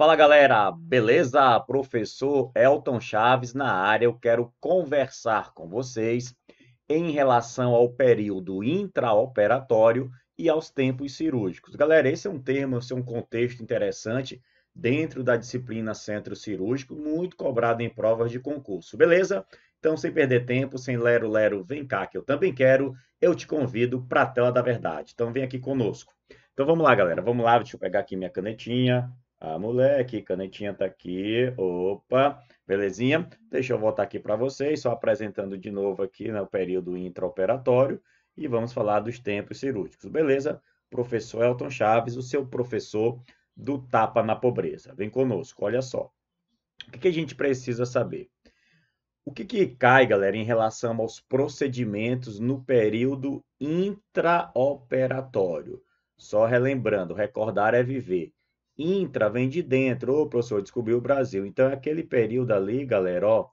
Fala galera, beleza? Professor Elton Chaves na área. Eu quero conversar com vocês em relação ao período intraoperatório e aos tempos cirúrgicos. Galera, esse é um tema, esse é um contexto interessante dentro da disciplina centro cirúrgico, muito cobrado em provas de concurso, beleza? Então, sem perder tempo, sem lero lero, vem cá que eu também quero, eu te convido para a tela da verdade. Então, vem aqui conosco. Então, vamos lá, galera, vamos lá, deixa eu pegar aqui minha canetinha. Ah, moleque, canetinha tá aqui. Opa, belezinha? Deixa eu voltar aqui para vocês, só apresentando de novo aqui né, o período intraoperatório e vamos falar dos tempos cirúrgicos. Beleza? Professor Elton Chaves, o seu professor do Tapa na Pobreza. Vem conosco, olha só. O que, que a gente precisa saber? O que, que cai, galera, em relação aos procedimentos no período intraoperatório? Só relembrando, recordar é viver. Intra vem de dentro. Ô, professor, descobriu o Brasil. Então, é aquele período ali, galera, ó,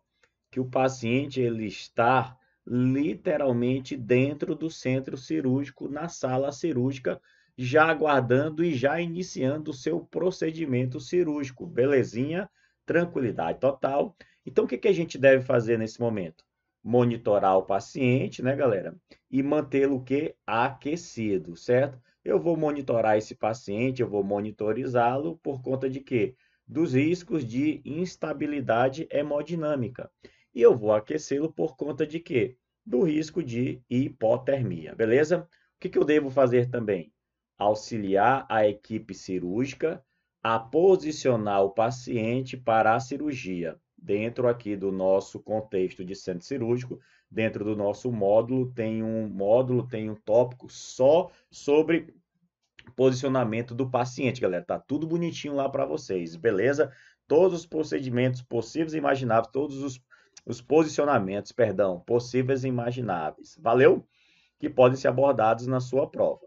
que o paciente ele está literalmente dentro do centro cirúrgico, na sala cirúrgica, já aguardando e já iniciando o seu procedimento cirúrgico. Belezinha? Tranquilidade total. Então, o que, que a gente deve fazer nesse momento? Monitorar o paciente, né, galera? E mantê-lo que aquecido, certo? Eu vou monitorar esse paciente, eu vou monitorizá-lo por conta de quê? Dos riscos de instabilidade hemodinâmica. E eu vou aquecê-lo por conta de quê? Do risco de hipotermia, beleza? O que, que eu devo fazer também? Auxiliar a equipe cirúrgica a posicionar o paciente para a cirurgia, dentro aqui do nosso contexto de centro cirúrgico, dentro do nosso módulo, tem um módulo, tem um tópico só sobre posicionamento do paciente, galera. Tá tudo bonitinho lá para vocês, beleza? Todos os procedimentos possíveis e imagináveis, todos os, os posicionamentos, perdão, possíveis e imagináveis. Valeu? Que podem ser abordados na sua prova.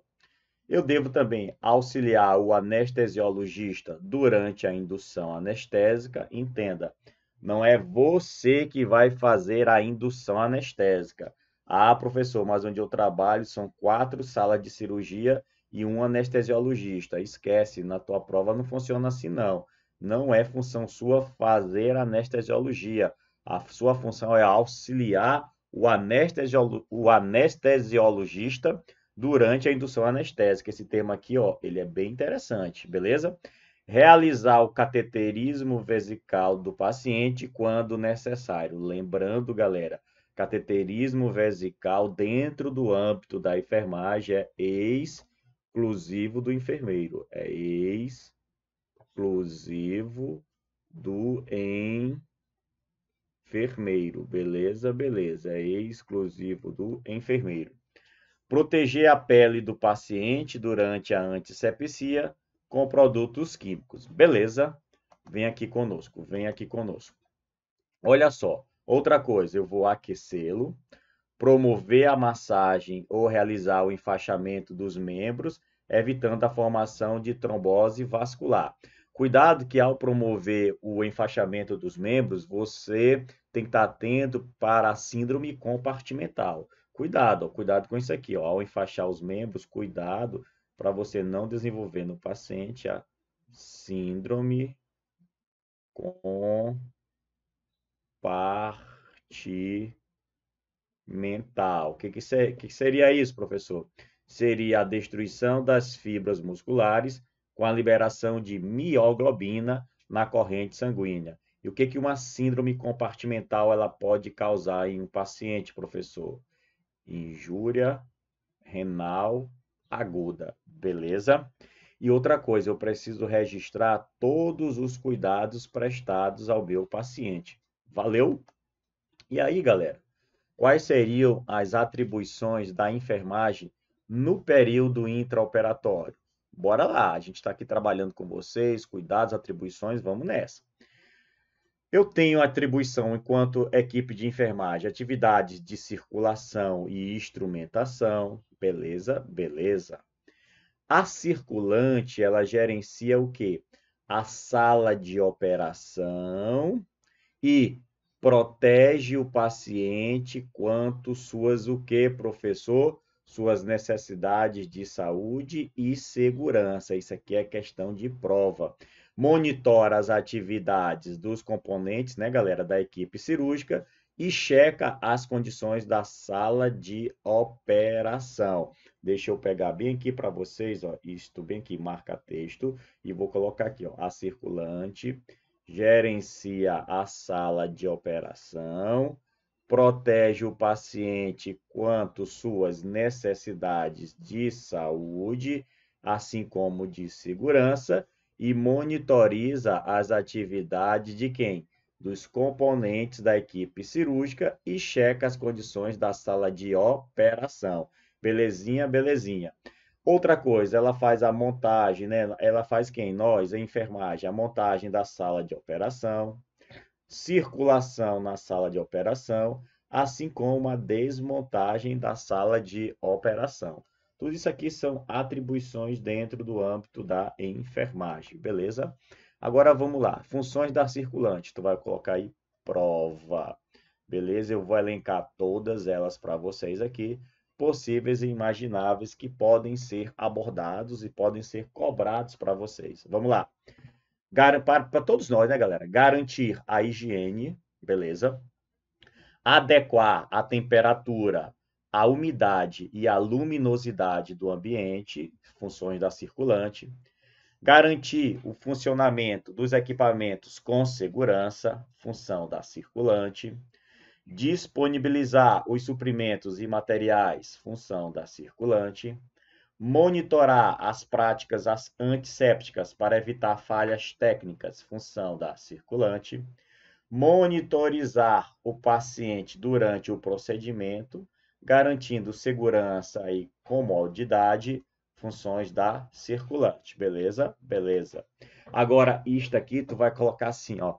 Eu devo também auxiliar o anestesiologista durante a indução anestésica. Entenda, não é você que vai fazer a indução anestésica. Ah, professor, mas onde eu trabalho são quatro salas de cirurgia e um anestesiologista. Esquece, na tua prova não funciona assim, não. Não é função sua fazer anestesiologia. A sua função é auxiliar o, anestesiolo o anestesiologista durante a indução anestésica. Esse termo aqui, ó, ele é bem interessante, beleza? realizar o cateterismo vesical do paciente quando necessário. Lembrando, galera, cateterismo vesical dentro do âmbito da enfermagem é exclusivo do enfermeiro, é exclusivo do enfermeiro, beleza? Beleza, é exclusivo do enfermeiro. Proteger a pele do paciente durante a antisepsia, com produtos químicos. Beleza? Vem aqui conosco, vem aqui conosco. Olha só, outra coisa, eu vou aquecê-lo, promover a massagem ou realizar o enfaixamento dos membros, evitando a formação de trombose vascular. Cuidado que ao promover o enfaixamento dos membros, você tem que estar atento para a síndrome compartimental. Cuidado, ó, cuidado com isso aqui, ó, ao enfaixar os membros, cuidado para você não desenvolver no paciente a síndrome compartimental. O que, que, ser, que, seria isso, professor? Seria a destruição das fibras musculares com a liberação de mioglobina na corrente sanguínea. E o que, que uma síndrome compartimental ela pode causar em um paciente, professor? Injúria renal aguda, beleza? E outra coisa, eu preciso registrar todos os cuidados prestados ao meu paciente. Valeu? E aí, galera? Quais seriam as atribuições da enfermagem no período intraoperatório? Bora lá, a gente está aqui trabalhando com vocês, cuidados, atribuições, vamos nessa. Eu tenho atribuição enquanto equipe de enfermagem, atividades de circulação e instrumentação, beleza, beleza. A circulante, ela gerencia o quê? A sala de operação e protege o paciente quanto suas o quê, professor? Suas necessidades de saúde e segurança. Isso aqui é questão de prova. Monitora as atividades dos componentes, né, galera, da equipe cirúrgica e checa as condições da sala de operação. Deixa eu pegar bem aqui para vocês, ó, isto bem aqui, marca texto, e vou colocar aqui, ó, a circulante gerencia a sala de operação, protege o paciente quanto suas necessidades de saúde, assim como de segurança, e monitoriza as atividades de quem? dos componentes da equipe cirúrgica e checa as condições da sala de operação. Belezinha, belezinha. Outra coisa, ela faz a montagem, né? Ela faz quem? Nós, a enfermagem, a montagem da sala de operação, circulação na sala de operação, assim como a desmontagem da sala de operação. Tudo isso aqui são atribuições dentro do âmbito da enfermagem, beleza? Agora vamos lá, funções da circulante. Tu vai colocar aí prova. Beleza? Eu vou elencar todas elas para vocês aqui, possíveis e imagináveis que podem ser abordados e podem ser cobrados para vocês. Vamos lá. Para todos nós, né, galera? Garantir a higiene, beleza? Adequar a temperatura, a umidade e a luminosidade do ambiente, funções da circulante garantir o funcionamento dos equipamentos com segurança, função da circulante, disponibilizar os suprimentos e materiais, função da circulante, monitorar as práticas antissépticas para evitar falhas técnicas, função da circulante, monitorizar o paciente durante o procedimento, garantindo segurança e comodidade, funções da circulante, beleza? Beleza. Agora, isto aqui, tu vai colocar assim, ó,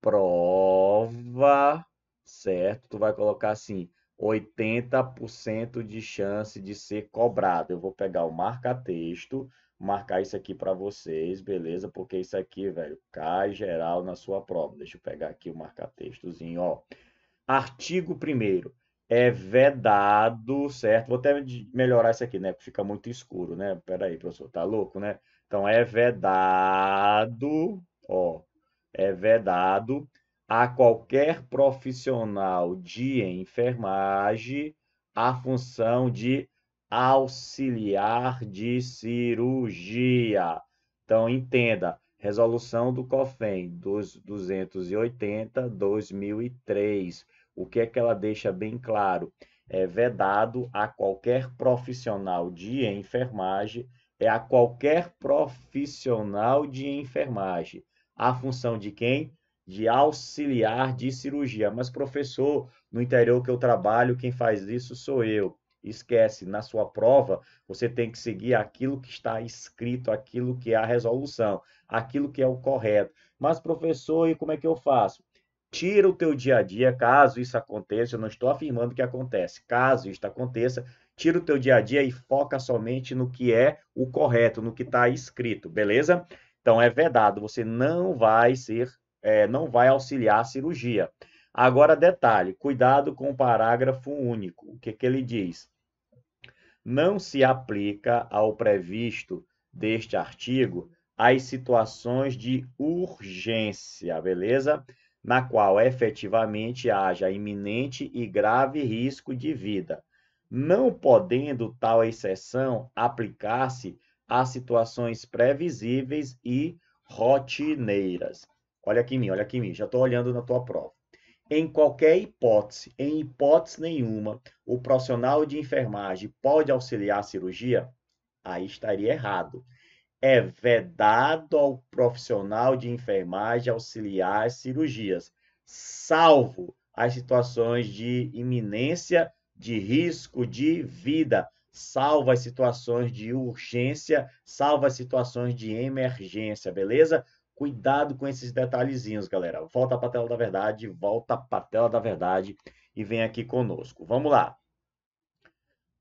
prova, certo? Tu vai colocar assim, 80% de chance de ser cobrado. Eu vou pegar o marca-texto, marcar isso aqui para vocês, beleza? Porque isso aqui, velho, cai geral na sua prova. Deixa eu pegar aqui o marca-textozinho, ó. Artigo 1 é vedado, certo? Vou até melhorar isso aqui, né? Porque fica muito escuro, né? Peraí, professor, tá louco, né? Então, é vedado, ó, é vedado a qualquer profissional de enfermagem a função de auxiliar de cirurgia. Então, entenda, resolução do COFEM 280-2003. O que é que ela deixa bem claro? É vedado a qualquer profissional de enfermagem, é a qualquer profissional de enfermagem. A função de quem? De auxiliar de cirurgia. Mas, professor, no interior que eu trabalho, quem faz isso sou eu. Esquece, na sua prova, você tem que seguir aquilo que está escrito, aquilo que é a resolução, aquilo que é o correto. Mas, professor, e como é que eu faço? tira o teu dia a dia, caso isso aconteça, eu não estou afirmando que acontece, caso isso aconteça, tira o teu dia a dia e foca somente no que é o correto, no que está escrito, beleza? Então é vedado, você não vai ser, é, não vai auxiliar a cirurgia. Agora, detalhe, cuidado com o parágrafo único. O que, que ele diz? Não se aplica ao previsto deste artigo as situações de urgência, beleza? na qual efetivamente haja iminente e grave risco de vida, não podendo tal exceção aplicar-se a situações previsíveis e rotineiras. Olha aqui em mim, olha aqui em mim, já estou olhando na tua prova. Em qualquer hipótese, em hipótese nenhuma, o profissional de enfermagem pode auxiliar a cirurgia? Aí estaria errado é vedado ao profissional de enfermagem auxiliar cirurgias, salvo as situações de iminência de risco de vida, salvo as situações de urgência, salvo as situações de emergência, beleza? Cuidado com esses detalhezinhos, galera. Volta para a tela da verdade, volta para a tela da verdade e vem aqui conosco. Vamos lá.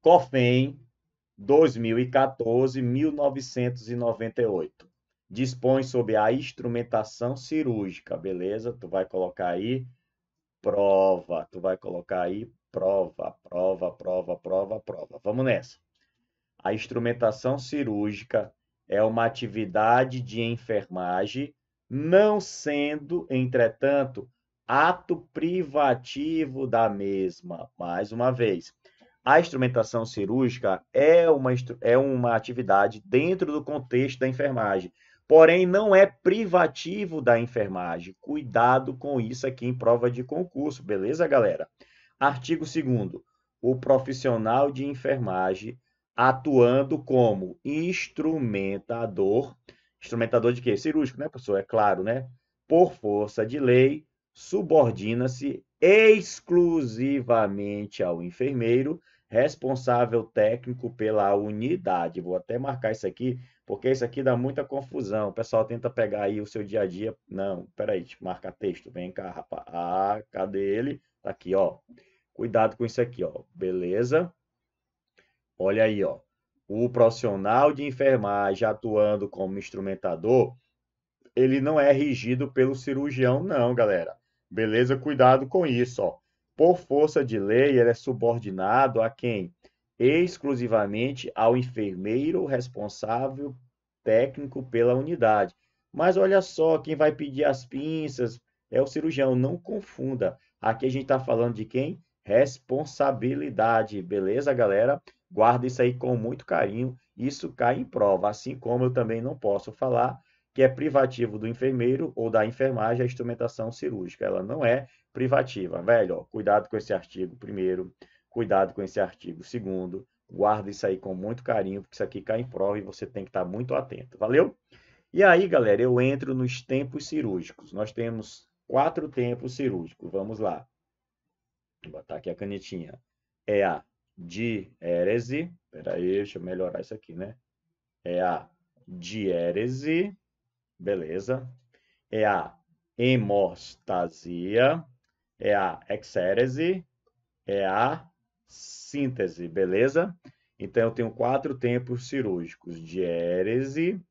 COFEM 2014-1998. Dispõe sobre a instrumentação cirúrgica, beleza? Tu vai colocar aí prova, tu vai colocar aí prova, prova, prova, prova, prova. Vamos nessa. A instrumentação cirúrgica é uma atividade de enfermagem, não sendo, entretanto, ato privativo da mesma. Mais uma vez a instrumentação cirúrgica é uma, é uma atividade dentro do contexto da enfermagem, porém não é privativo da enfermagem. Cuidado com isso aqui em prova de concurso, beleza, galera? Artigo 2 O profissional de enfermagem atuando como instrumentador, instrumentador de quê? Cirúrgico, né, professor? É claro, né? Por força de lei, subordina-se exclusivamente ao enfermeiro responsável técnico pela unidade. Vou até marcar isso aqui, porque isso aqui dá muita confusão. O pessoal tenta pegar aí o seu dia a dia. Não, peraí, marca texto. Vem cá, rapaz. Ah, cadê ele? Tá aqui, ó. Cuidado com isso aqui, ó. Beleza? Olha aí, ó. O profissional de enfermagem atuando como instrumentador, ele não é regido pelo cirurgião, não, galera. Beleza? Cuidado com isso, ó por força de lei, ele é subordinado a quem? Exclusivamente ao enfermeiro responsável técnico pela unidade. Mas olha só, quem vai pedir as pinças é o cirurgião, não confunda. Aqui a gente está falando de quem? Responsabilidade, beleza, galera? Guarda isso aí com muito carinho, isso cai em prova. Assim como eu também não posso falar que é privativo do enfermeiro ou da enfermagem a instrumentação cirúrgica. Ela não é privativa. Velho, ó, cuidado com esse artigo primeiro, cuidado com esse artigo segundo, guarda isso aí com muito carinho, porque isso aqui cai em prova e você tem que estar muito atento, valeu? E aí, galera, eu entro nos tempos cirúrgicos. Nós temos quatro tempos cirúrgicos, vamos lá. Vou botar aqui a canetinha. É a diérese, peraí, deixa eu melhorar isso aqui, né? É a diérese, beleza. É a hemostasia, é a exérese, é a síntese, beleza? Então, eu tenho quatro tempos cirúrgicos: diérese,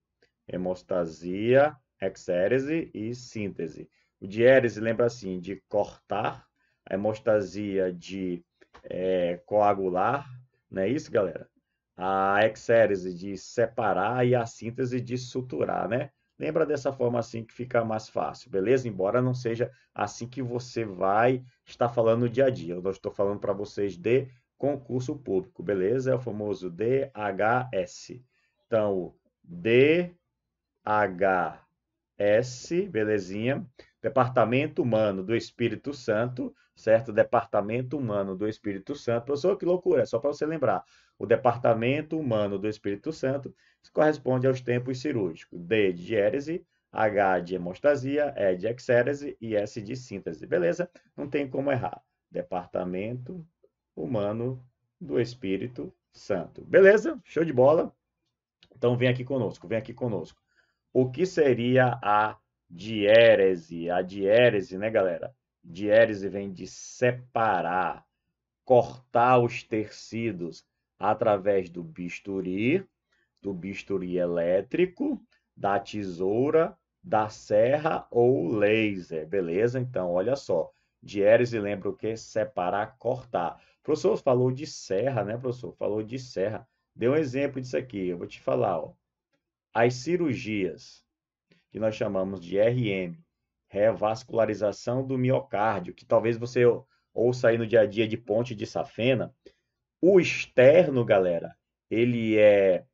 hemostasia, exérese e síntese. O diérese lembra assim de cortar, a hemostasia de é, coagular, não é isso, galera? A exérese de separar e a síntese de suturar, né? Lembra dessa forma assim que fica mais fácil, beleza? Embora não seja assim que você vai estar falando no dia a dia. Eu estou falando para vocês de concurso público, beleza? É o famoso DHS. Então, DHS, belezinha? Departamento Humano do Espírito Santo certo? Departamento Humano do Espírito Santo. Professor, que loucura, é só para você lembrar. O Departamento Humano do Espírito Santo corresponde aos tempos cirúrgicos. D de diérese, H de hemostasia, E de exérese e S de síntese. Beleza? Não tem como errar. Departamento Humano do Espírito Santo. Beleza? Show de bola? Então vem aqui conosco, vem aqui conosco. O que seria a diérese? A diérese, né, galera? Diérese vem de separar, cortar os tecidos através do bisturi, do bisturi elétrico, da tesoura, da serra ou laser, beleza? Então, olha só, diérese lembra o que? Separar, cortar. O professor falou de serra, né, professor? Falou de serra. Deu um exemplo disso aqui, eu vou te falar, ó. As cirurgias, que nós chamamos de RM, revascularização do miocárdio, que talvez você ouça aí no dia a dia de ponte de safena. O externo, galera, ele é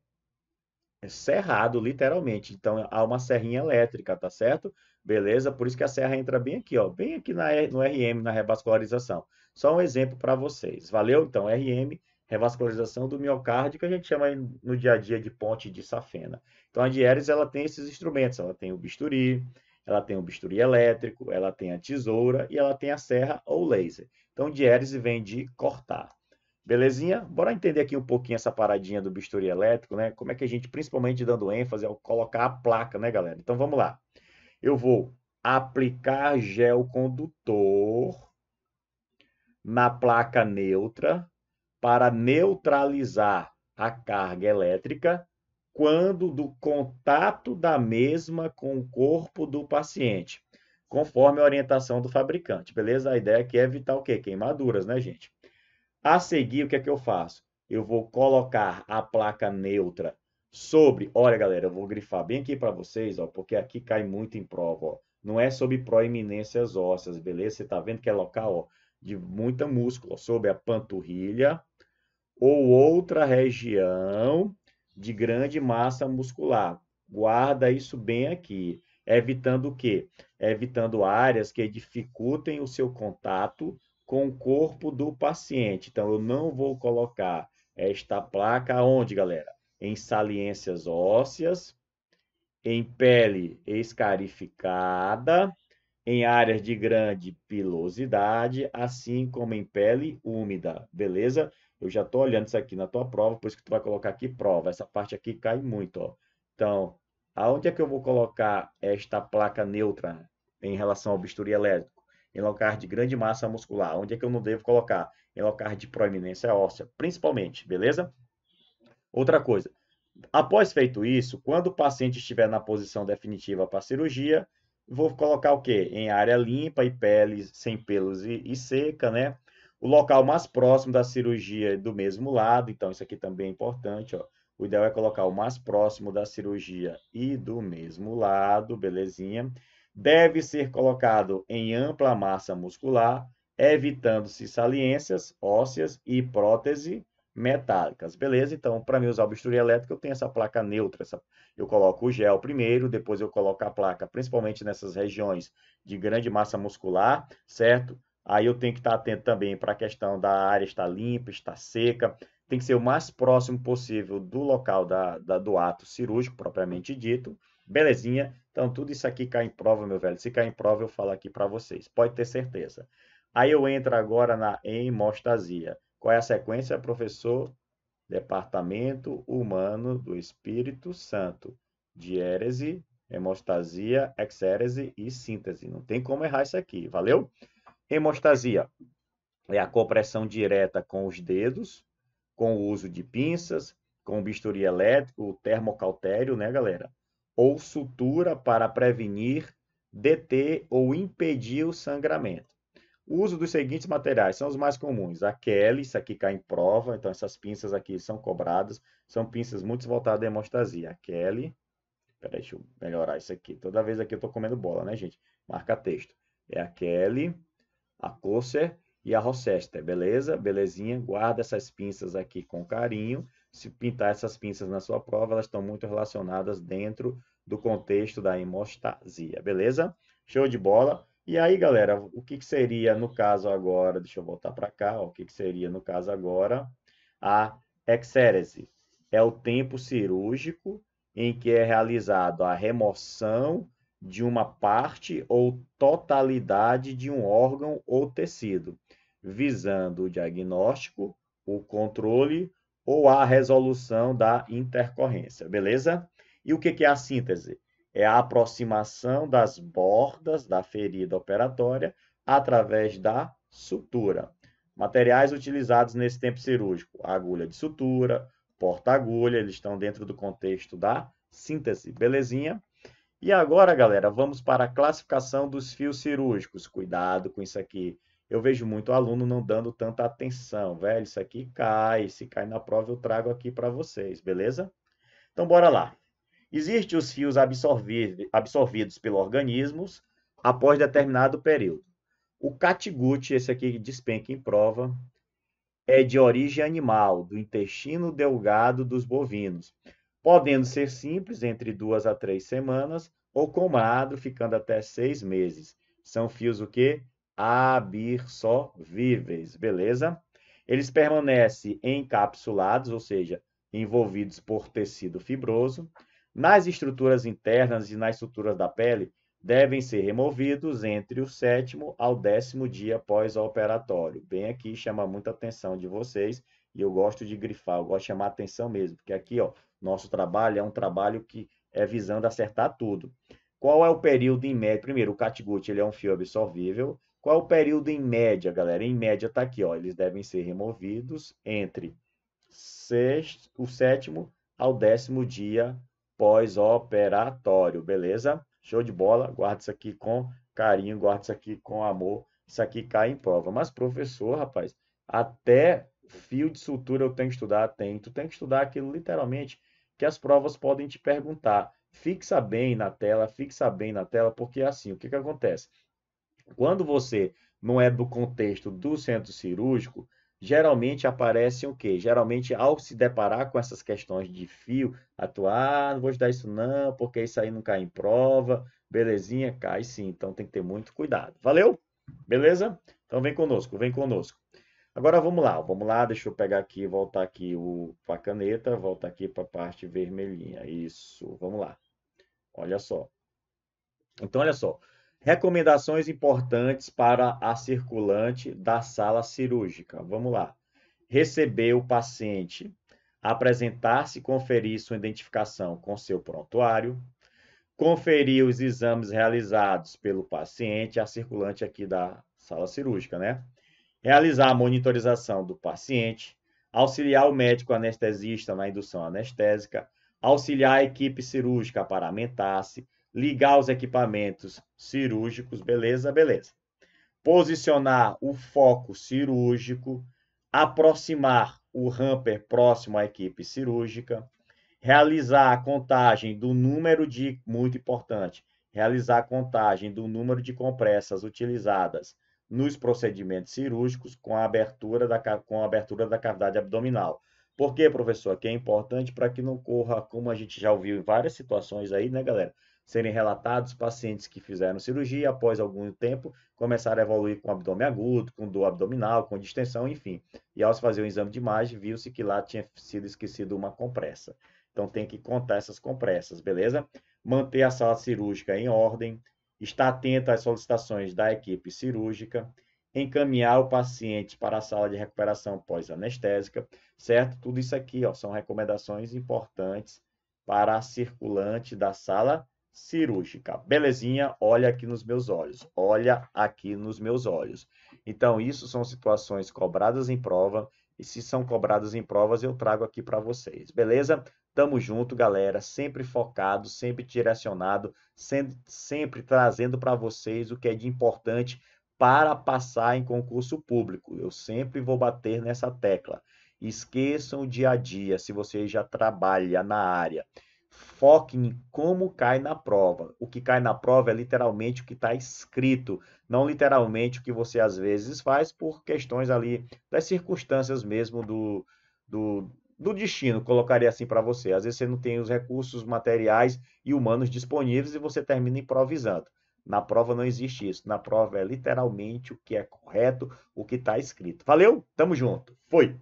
serrado, é literalmente. Então, há uma serrinha elétrica, tá certo? Beleza? Por isso que a serra entra bem aqui, ó, bem aqui na, no RM, na revascularização. Só um exemplo para vocês. Valeu? Então, RM, revascularização do miocárdio, que a gente chama no dia a dia de ponte de safena. Então, a Dieres, ela tem esses instrumentos. Ela tem o bisturi, ela tem o bisturi elétrico, ela tem a tesoura e ela tem a serra ou laser. Então, diérese vem de cortar. Belezinha? Bora entender aqui um pouquinho essa paradinha do bisturi elétrico, né? Como é que a gente, principalmente dando ênfase ao colocar a placa, né, galera? Então, vamos lá. Eu vou aplicar gel condutor na placa neutra para neutralizar a carga elétrica quando do contato da mesma com o corpo do paciente, conforme a orientação do fabricante, beleza? A ideia aqui é evitar o quê? Queimaduras, né, gente? A seguir, o que é que eu faço? Eu vou colocar a placa neutra sobre... Olha, galera, eu vou grifar bem aqui para vocês, ó, porque aqui cai muito em prova, ó. Não é sobre proeminências ósseas, beleza? Você está vendo que é local, ó, de muita músculo, sobre a panturrilha ou outra região de grande massa muscular. Guarda isso bem aqui. Evitando o quê? Evitando áreas que dificultem o seu contato com o corpo do paciente. Então, eu não vou colocar esta placa onde, galera? Em saliências ósseas, em pele escarificada, em áreas de grande pilosidade, assim como em pele úmida, beleza? eu já estou olhando isso aqui na tua prova, por isso que tu vai colocar aqui prova. Essa parte aqui cai muito, ó. Então, aonde é que eu vou colocar esta placa neutra em relação ao bisturi elétrico? Em locais de grande massa muscular. Onde é que eu não devo colocar? Em locais de proeminência óssea, principalmente, beleza? Outra coisa, após feito isso, quando o paciente estiver na posição definitiva para cirurgia, vou colocar o quê? Em área limpa e pele sem pelos e, e seca, né? O local mais próximo da cirurgia é do mesmo lado, então isso aqui também é importante, ó. O ideal é colocar o mais próximo da cirurgia e do mesmo lado, belezinha. Deve ser colocado em ampla massa muscular, evitando-se saliências ósseas e prótese metálicas, beleza? Então, para mim usar bisturi elétrica, eu tenho essa placa neutra. Essa... Eu coloco o gel primeiro, depois eu coloco a placa, principalmente nessas regiões de grande massa muscular, certo? Aí eu tenho que estar atento também para a questão da área estar limpa, estar seca. Tem que ser o mais próximo possível do local da, da, do ato cirúrgico, propriamente dito. Belezinha? Então, tudo isso aqui cai em prova, meu velho. Se cai em prova, eu falo aqui para vocês. Pode ter certeza. Aí eu entro agora na hemostasia. Qual é a sequência, professor? Departamento Humano do Espírito Santo. Diérese, hemostasia, exérese e síntese. Não tem como errar isso aqui, valeu? Hemostasia é a compressão direta com os dedos, com o uso de pinças, com bisturi elétrico, termocautério, né, galera? Ou sutura para prevenir, deter ou impedir o sangramento. O uso dos seguintes materiais são os mais comuns. A Kelly, isso aqui cai em prova, então essas pinças aqui são cobradas, são pinças muito voltadas à hemostasia. A Kelly, peraí, deixa eu melhorar isso aqui. Toda vez aqui eu tô comendo bola, né, gente? Marca texto. É a Kelly, a Kosher e a Rochester, beleza? Belezinha? Guarda essas pinças aqui com carinho. Se pintar essas pinças na sua prova, elas estão muito relacionadas dentro do contexto da hemostasia, beleza? Show de bola! E aí, galera, o que, que seria no caso agora? Deixa eu voltar para cá. Ó, o que, que seria no caso agora? A exérese é o tempo cirúrgico em que é realizado a remoção de uma parte ou totalidade de um órgão ou tecido, visando o diagnóstico, o controle ou a resolução da intercorrência, beleza? E o que é a síntese? É a aproximação das bordas da ferida operatória através da sutura. Materiais utilizados nesse tempo cirúrgico: agulha de sutura, porta-agulha, eles estão dentro do contexto da síntese, belezinha? E agora, galera, vamos para a classificação dos fios cirúrgicos. Cuidado com isso aqui. Eu vejo muito aluno não dando tanta atenção, velho. Isso aqui cai. Se cai na prova, eu trago aqui para vocês, beleza? Então, bora lá. Existem os fios absorvidos pelo organismo após determinado período. O catigute, esse aqui despenca em prova, é de origem animal, do intestino delgado dos bovinos podendo ser simples, entre duas a três semanas, ou comado, ficando até seis meses. São fios o quê? Absorvíveis, beleza? Eles permanecem encapsulados, ou seja, envolvidos por tecido fibroso. Nas estruturas internas e nas estruturas da pele, devem ser removidos entre o sétimo ao décimo dia pós-operatório. Bem aqui chama muita atenção de vocês e eu gosto de grifar, eu gosto de chamar atenção mesmo, porque aqui, ó, nosso trabalho é um trabalho que é visando acertar tudo. Qual é o período em média? Primeiro, o catgut ele é um fio absorvível. Qual é o período em média, galera? Em média está aqui, ó. Eles devem ser removidos entre sexto, o sétimo ao décimo dia pós-operatório, beleza? Show de bola. Guarda isso aqui com carinho, guarda isso aqui com amor. Isso aqui cai em prova. Mas, professor, rapaz, até fio de sutura eu tenho que estudar? Tem. Tu tem que estudar aquilo literalmente que as provas podem te perguntar. Fixa bem na tela, fixa bem na tela, porque é assim, o que, que acontece? Quando você não é do contexto do centro cirúrgico, geralmente aparecem o quê? Geralmente, ao se deparar com essas questões de fio, atuar, ah, não vou te dar isso não, porque isso aí não cai em prova, belezinha? Cai sim, então tem que ter muito cuidado. Valeu? Beleza? Então vem conosco, vem conosco. Agora vamos lá, vamos lá, deixa eu pegar aqui, voltar aqui para a caneta, voltar aqui para a parte vermelhinha. Isso, vamos lá. Olha só. Então, olha só. Recomendações importantes para a circulante da sala cirúrgica. Vamos lá. Receber o paciente, apresentar-se e conferir sua identificação com seu prontuário, conferir os exames realizados pelo paciente, a circulante aqui da sala cirúrgica, né? realizar a monitorização do paciente, auxiliar o médico anestesista na indução anestésica, auxiliar a equipe cirúrgica para aumentar se ligar os equipamentos cirúrgicos, beleza? Beleza. Posicionar o foco cirúrgico, aproximar o ramper próximo à equipe cirúrgica, realizar a contagem do número de, muito importante, realizar a contagem do número de compressas utilizadas nos procedimentos cirúrgicos com a abertura da, com a abertura da cavidade abdominal. Por quê, professor? Que é importante para que não corra, como a gente já ouviu em várias situações aí, né, galera? Serem relatados pacientes que fizeram cirurgia após algum tempo começaram a evoluir com abdômen agudo, com dor abdominal, com distensão, enfim. E ao se fazer o um exame de imagem, viu-se que lá tinha sido esquecido uma compressa. Então tem que contar essas compressas, beleza? Manter a sala cirúrgica em ordem, estar atento às solicitações da equipe cirúrgica, encaminhar o paciente para a sala de recuperação pós-anestésica, certo? Tudo isso aqui ó, são recomendações importantes para a circulante da sala cirúrgica. Belezinha? Olha aqui nos meus olhos. Olha aqui nos meus olhos. Então, isso são situações cobradas em prova. E se são cobradas em provas, eu trago aqui para vocês, beleza? Tamo junto, galera. Sempre focado, sempre direcionado, sempre, sempre trazendo para vocês o que é de importante para passar em concurso público. Eu sempre vou bater nessa tecla. Esqueçam o dia a dia, se você já trabalha na área. Foquem em como cai na prova. O que cai na prova é literalmente o que está escrito, não literalmente o que você às vezes faz por questões ali das circunstâncias mesmo do, do, do destino, colocaria assim para você. Às vezes você não tem os recursos materiais e humanos disponíveis e você termina improvisando. Na prova não existe isso. Na prova é literalmente o que é correto, o que está escrito. Valeu? Tamo junto. Foi.